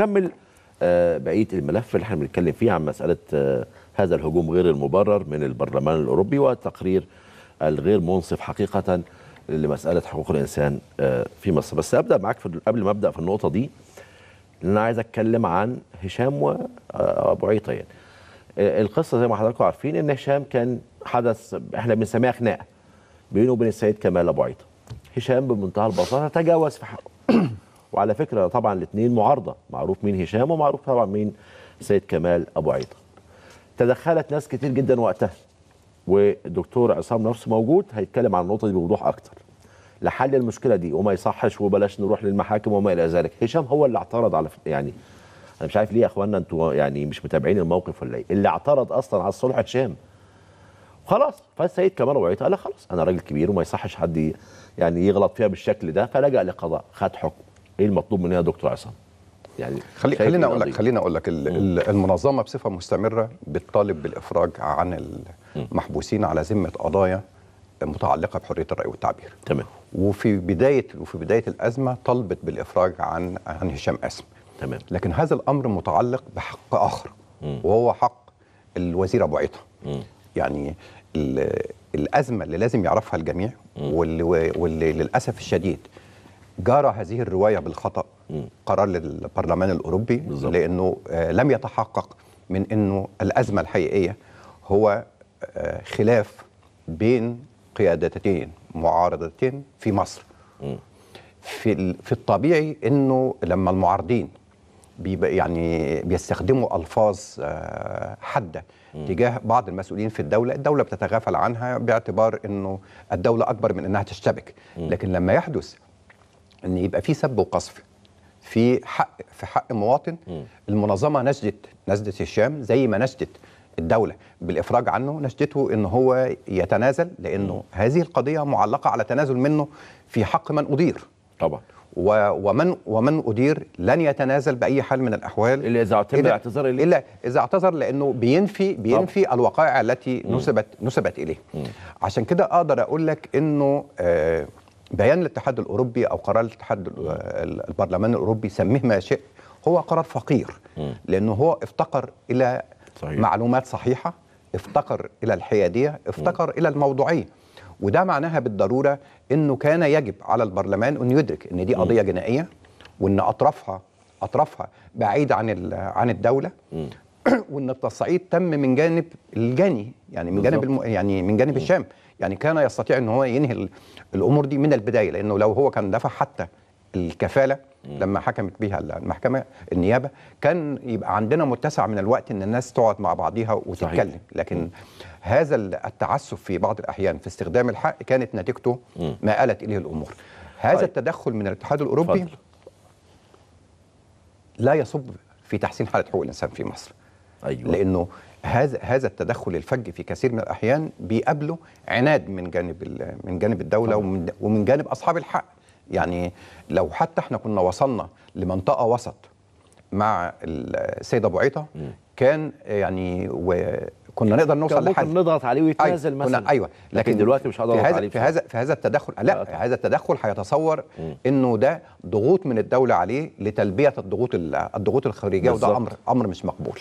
نكمل بقيه آه، الملف اللي احنا بنتكلم فيه عن مساله آه، هذا الهجوم غير المبرر من البرلمان الاوروبي والتقرير الغير منصف حقيقه لمساله حقوق الانسان آه، في مصر بس ابدا معاك قبل ما ابدا في النقطه دي انا عايز اتكلم عن هشام وابو عيطه يعني القصه زي ما حضراتكم عارفين ان هشام كان حدث احنا بنسميها خناقه بينه وبين السيد كمال ابو عيطه هشام بمنتهى البساطه تجاوز في حقه وعلى فكره طبعا الاثنين معارضه معروف مين هشام ومعروف طبعا مين سيد كمال ابو عيطه تدخلت ناس كتير جدا وقتها والدكتور عصام نفسه موجود هيتكلم عن النقطه دي بوضوح اكتر لحل المشكله دي وما يصحش وبلاش نروح للمحاكم وما الى ذلك هشام هو اللي اعترض على يعني انا مش عارف ليه يا اخوانا انتوا يعني مش متابعين الموقف ولا ايه اللي اعترض اصلا على الصلح هشام خلاص فالسيد كمال ابو عيطه قال خلاص انا راجل كبير وما يصحش حد يعني يغلط فيها بالشكل ده فلجأ لقضاء خد حكم ايه المطلوب مننا يا دكتور عصام يعني خلي خلينا إيه اقول لك خلينا اقول لك المنظمه بصفه مستمره بتطالب بالافراج عن المحبوسين على ذمه قضايا متعلقه بحريه الراي والتعبير تمام وفي بدايه وفي بدايه الازمه طلبت بالافراج عن عن هشام قاسم تمام لكن هذا الامر متعلق بحق اخر مم. وهو حق الوزير ابو عيطه يعني الازمه اللي لازم يعرفها الجميع واللي, واللي للاسف الشديد جرى هذه الروايه بالخطا قرار للبرلمان الاوروبي بالزبط. لانه آه، لم يتحقق من انه الازمه الحقيقيه هو آه، خلاف بين قيادتين معارضتين في مصر في في الطبيعي انه لما المعارضين يعني بيستخدموا الفاظ آه، حاده تجاه بعض المسؤولين في الدوله، الدوله بتتغافل عنها باعتبار انه الدوله اكبر من انها تشتبك، لكن لما يحدث ان يبقى في سب وقصف في حق في حق مواطن المنظمه نشدت نشدت الشام زي ما نشدت الدوله بالافراج عنه نشدته ان هو يتنازل لانه هذه القضيه معلقه على تنازل منه في حق من ادير طبعا ومن ومن ادير لن يتنازل باي حال من الاحوال الا اذا اعتذر الاعتذار اليه الا اذا اعتذر لانه بينفي بينفي طبعا. الوقائع التي نسبت نسبت اليه م. عشان كده اقدر اقول لك انه آه بيان الاتحاد الاوروبي او قرار الاتحاد البرلمان الاوروبي سميه ما شئت هو قرار فقير لانه هو افتقر الى صحيح. معلومات صحيحه افتقر الى الحياديه افتقر الى الموضوعيه وده معناها بالضروره انه كان يجب على البرلمان ان يدرك ان دي قضيه جنائيه وان اطرافها اطرافها بعيد عن عن الدوله وان التصعيد تم من جانب الجاني يعني من جانب الم... يعني من جانب الشام يعني كان يستطيع ان هو ينهي الامور دي من البدايه لانه لو هو كان دفع حتى الكفاله لما حكمت بها المحكمه النيابه كان يبقى عندنا متسع من الوقت ان الناس تقعد مع بعضيها وتتكلم صحيح. لكن هذا التعسف في بعض الاحيان في استخدام الحق كانت نتيجته ما آلت اليه الامور هذا طيب. التدخل من الاتحاد الاوروبي لا يصب في تحسين حاله حقوق الانسان في مصر أيوة. لانه هذا هذا التدخل الفج في كثير من الاحيان بيقابله عناد من جانب من جانب الدوله ومن, ومن جانب اصحاب الحق يعني لو حتى احنا كنا وصلنا لمنطقه وسط مع السيد ابو عيطه كان يعني وكنا نقدر نوصل لحد ممكن نضغط عليه أيوة، ويتنازل مثلا ايوه لكن, لكن دلوقتي مش هضغط عليه في هذا في هذا التدخل لا في هذا التدخل هيتصور انه ده ضغوط من الدوله عليه لتلبيه الضغوط الضغوط الخارجيه وده امر امر مش مقبول